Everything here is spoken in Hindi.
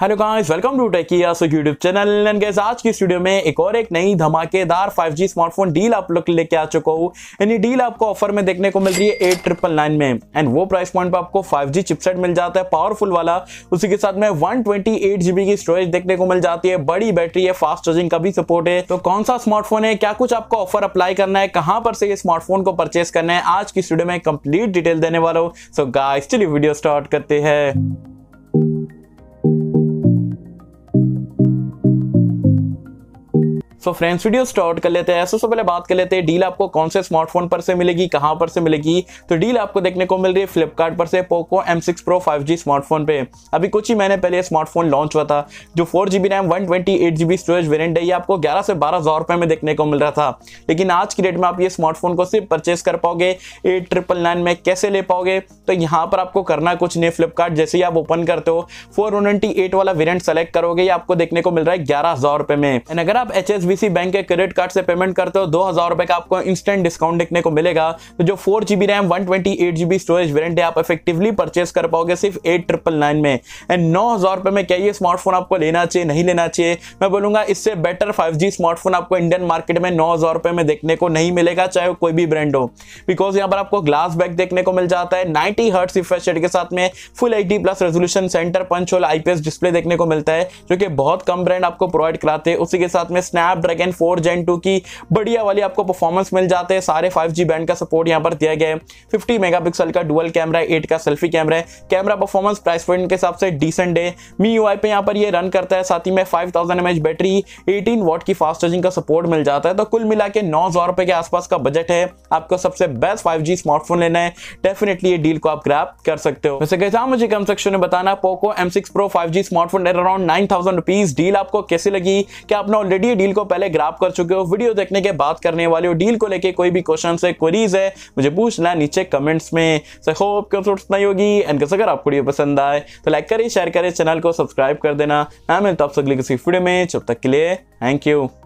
हेलो गाइस वेलकम टू टेकियास यूट्यूब चैनल एंड गाइस आज की स्टूडियो में एक और एक नई धमाकेदार 5G स्मार्टफोन डील आप लोग लेके आ चुका हूँ यानी डील आपको ऑफर में देखने को मिल रही है एट ट्रिपल नाइन में एंड वो प्राइस पॉइंट पे आपको 5G चिपसेट मिल जाता है पावरफुल वाला उसी के साथ में वन ट्वेंटी की स्टोरेज देखने को मिल जाती है बड़ी बैटरी है फास्ट चार्जिंग का भी सपोर्ट है तो कौन सा स्मार्टफोन है क्या कुछ आपको ऑफर अप्लाई करना है कहाँ पर से ये स्मार्टफोन को परचेस करना है आज की स्टूडियो में कंप्लीट डिटेल देने वाला हूँ सो गाइस चलिए वीडियो स्टार्ट करते हैं सो फ्रेंड्स वीडियो स्टार्ट कर लेते हैं सबसे पहले बात कर लेते हैं डील आपको कौन से स्मार्टफोन पर से मिलेगी कहां पर से मिलेगी तो डील आपको देखने को मिल रही है फ्लिपकार्ट पर से Poco M six Pro five G smartphone पे अभी कुछ ही महीने पहले स्मार्टफोन लॉन्च हुआ था जो four GB RAM one twenty eight GB storage variant है ये आपको ग्यारह से बारह हज़ार रुपए में देखने को मिल रहा था लेकिन आज की डेट में आप ये स्मार्टफोन को सिर्फ परचेस कर पाओगे एट ट्रिपल नाइन में कैसे ले पाओगे तो यहाँ पर आपको करना कुछ नहीं फ्लिपकार्ट जैसे ही आप ओपन करते हो फोर ट्वेंटी एट वाला वेरियंट सेलेक्ट करोगे ये आपको देखने को मिल रहा है ग्यारह हज़ार रुपए में एंड अगर आप एच एस बी किसी बैंक के क्रेडिट कार्ड से पेमेंट करते हो दो हजार रुपए का आपको इंस्टेंट डिस्काउंट देखने को मिलेगा तो जो four GB RAM one twenty eight GB storage variant है आप इफेक्टिवली परचेस कर पाओगे सिर्फ एट ट्रिपल नाइन में एंड नौ हजार रुपए में क्या ये स्मार्टफोन आपको लेना चाहिए नहीं लेना चाहिए मैं बोलूंगा इससे बेटर फाइव जी स्मार्टफोन आपको इंडियन मार्केट में नौ हजार रुपए में देखने को नहीं मिलेगा चाहे कोई भी ब्रांड हो बिकॉज यहाँ पर आपको ग्लास बैक देखने को मिल जाता है नाइनटी हर्ट रिफ्रेश के साथ में full H plus resolution centre punch hole IPS display देखने को मिलता है जो कि बहुत कम ब्रांड आपको प्रोवाइड कराते हैं उसी के साथ में Snapdragon four Gen two की बढ़िया वाली आपको परफॉर्मेंस मिल जाते हैं सारे फाइव जी बैंड का सपोर्ट यहाँ पर दिया गया है फिफ्टी मेगा का डुअल कैमरा है एट का सेल्फी कैमरा है कैमरा परफॉर्मेंस प्राइस पॉइंट के हिसाब से डिसेंट है मी यू पे यहाँ पर ये रन करता है साथ ही में five thousand battery eighteen watt की फास्ट चार्जिंग का सपोर्ट मिल जाता है तो कुल मिला के नौ हजार रुपए के आसपास का बजट है आपको सबसे बेस्ट फाइव जी स्मार्टफोन लेना है डेफिनेटली ये डील को आप ग्रैप कर सकते हो वैसे कैसा मुझे कम सेक्शन में बताना Poco M six Pro five G smartphone around nine thousand rupees deal आपको कैसी लगी क्या आपने ऑलरेडी डील को पहले ग्राफ कर चुके हो वीडियो देखने के बाद करने वाले हो डील को लेके कोई भी क्वेश्चन है क्वेरीज है मुझे पूछना नीचे कमेंट्स में सो होप क्यों नहीं होगी एंड अगर आपको वीडियो पसंद आए तो लाइक करें शेयर करें चैनल को सब्सक्राइब कर देना मैं मिलता आप अगले किसी वीडियो में जब तक के लिए थैंक यू